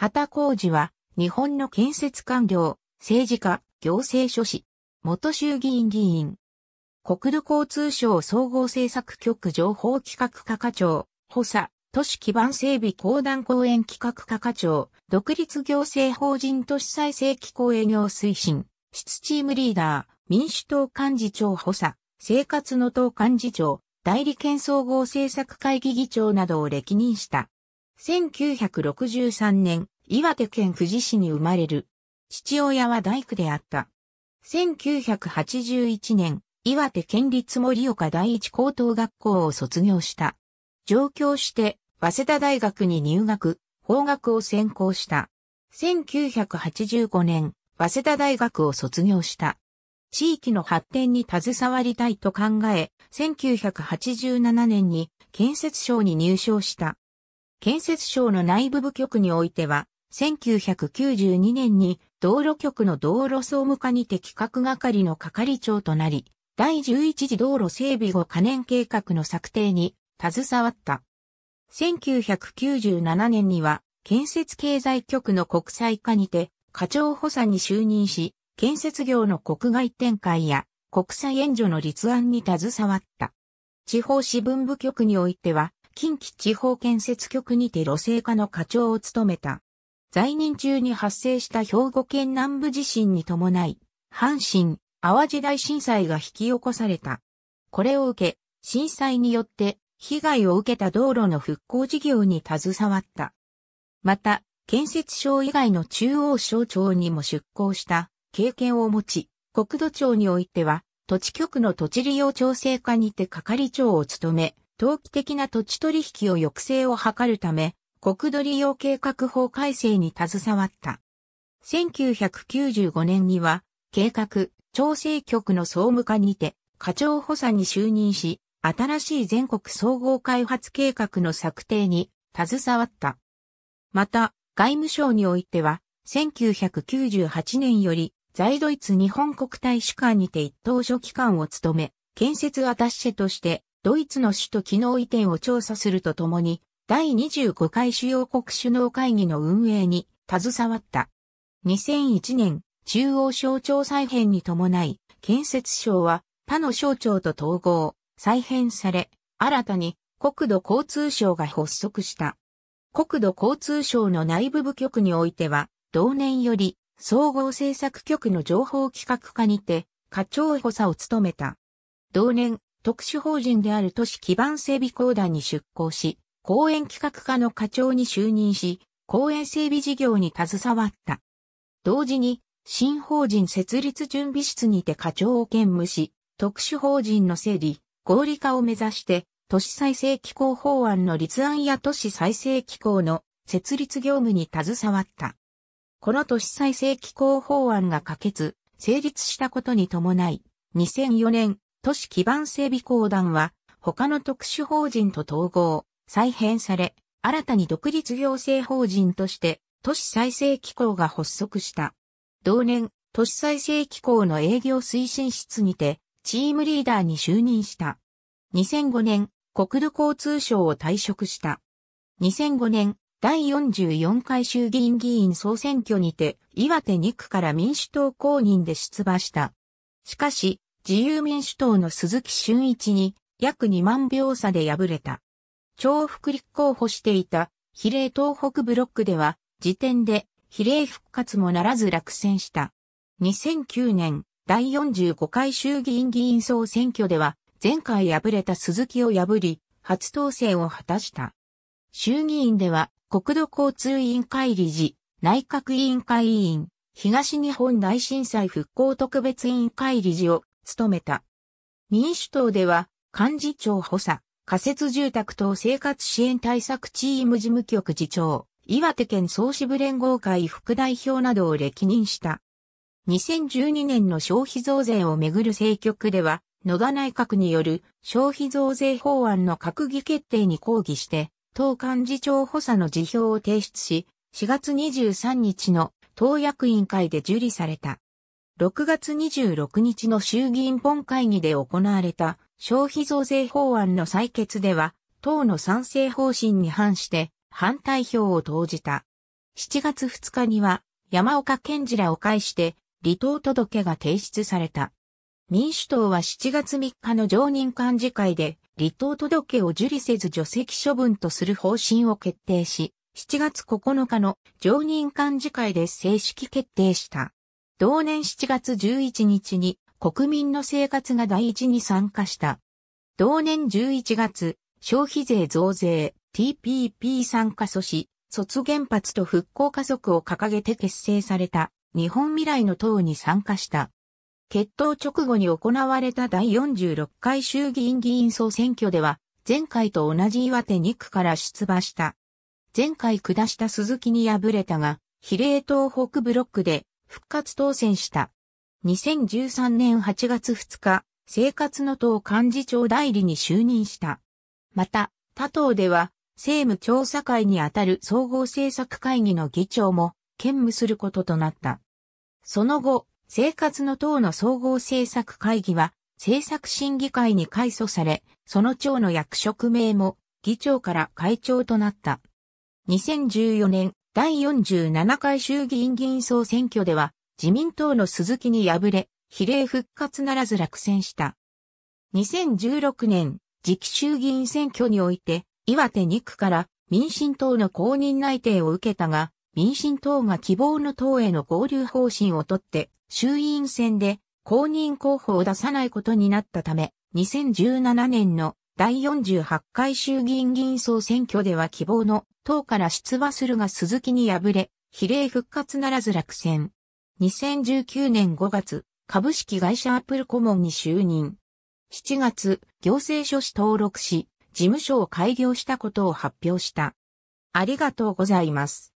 畑浩二は、日本の建設官僚、政治家、行政書士、元衆議院議員、国土交通省総合政策局情報企画課課長、補佐、都市基盤整備公団公園企画課課長、独立行政法人都市再生機構営業推進、室チームリーダー、民主党幹事長補佐、生活の党幹事長、代理県総合政策会議議長などを歴任した。1963年、岩手県富士市に生まれる。父親は大工であった。1981年、岩手県立森岡第一高等学校を卒業した。上京して、早稲田大学に入学、法学を専攻した。1985年、早稲田大学を卒業した。地域の発展に携わりたいと考え、1987年に建設省に入省した。建設省の内部部局においては、1992年に道路局の道路総務課にて企画係の係長となり、第11次道路整備後可燃計画の策定に携わった。1997年には建設経済局の国際課にて課長補佐に就任し、建設業の国外展開や国際援助の立案に携わった。地方支分部局においては、近畿地方建設局にて路政課の課長を務めた。在任中に発生した兵庫県南部地震に伴い、阪神、淡路大震災が引き起こされた。これを受け、震災によって被害を受けた道路の復興事業に携わった。また、建設省以外の中央省庁にも出向した経験を持ち、国土庁においては、土地局の土地利用調整課にて係長を務め、投機的な土地取引を抑制を図るため、国土利用計画法改正に携わった。1995年には、計画、調整局の総務課にて、課長補佐に就任し、新しい全国総合開発計画の策定に携わった。また、外務省においては、1998年より、在ドイツ日本国大使館にて一等書機関を務め、建設アタッシェとして、ドイツの首都機能移転を調査するとともに、第25回主要国首脳会議の運営に携わった。2001年、中央省庁再編に伴い、建設省は他の省庁と統合、再編され、新たに国土交通省が発足した。国土交通省の内部部局においては、同年より総合政策局の情報企画課にて課長補佐を務めた。同年、特殊法人である都市基盤整備公団に出向し、公園企画課の課長に就任し、公園整備事業に携わった。同時に、新法人設立準備室にて課長を兼務し、特殊法人の整理、合理化を目指して、都市再生機構法案の立案や都市再生機構の設立業務に携わった。この都市再生機構法案が可決、成立したことに伴い、2004年、都市基盤整備公団は、他の特殊法人と統合、再編され、新たに独立行政法人として、都市再生機構が発足した。同年、都市再生機構の営業推進室にて、チームリーダーに就任した。2005年、国土交通省を退職した。2005年、第44回衆議院議員総選挙にて、岩手2区から民主党公認で出馬した。しかし、自由民主党の鈴木俊一に約2万票差で敗れた。重複立候補していた比例東北ブロックでは時点で比例復活もならず落選した。2009年第45回衆議院議員総選挙では前回敗れた鈴木を破り初当選を果たした。衆議院では国土交通委員会理事、内閣委員会委員、東日本大震災復興特別委員会理事を務めた。民主党では、幹事長補佐、仮設住宅等生活支援対策チーム事務局次長、岩手県総支部連合会副代表などを歴任した。2012年の消費増税をめぐる政局では、野田内閣による消費増税法案の閣議決定に抗議して、党幹事長補佐の辞表を提出し、4月23日の党役員会で受理された。6月26日の衆議院本会議で行われた消費増税法案の採決では、党の賛成方針に反して反対票を投じた。7月2日には山岡健二らを介して離党届が提出された。民主党は7月3日の常任幹事会で離党届を受理せず除籍処分とする方針を決定し、7月9日の常任幹事会で正式決定した。同年7月11日に国民の生活が第一に参加した。同年11月、消費税増税、TPP 参加阻止、卒原発と復興加速を掲げて結成された日本未来の党に参加した。決闘直後に行われた第46回衆議院議員総選挙では、前回と同じ岩手2区から出馬した。前回下した鈴木に敗れたが、比例党北ブロックで復活当選した。2013年8月2日、生活の党幹事長代理に就任した。また、他党では、政務調査会にあたる総合政策会議の議長も兼務することとなった。その後、生活の党の総合政策会議は、政策審議会に改組され、その長の役職名も議長から会長となった。2014年、第47回衆議院議員総選挙では、自民党の鈴木に敗れ、比例復活ならず落選した。2016年、次期衆議院選挙において、岩手2区から民進党の公認内定を受けたが、民進党が希望の党への合流方針をとって、衆院選で公認候補を出さないことになったため、2017年の第48回衆議院議員総選挙では希望の党から出馬するが鈴木に敗れ、比例復活ならず落選。2019年5月、株式会社アップル顧問に就任。7月、行政書士登録し、事務所を開業したことを発表した。ありがとうございます。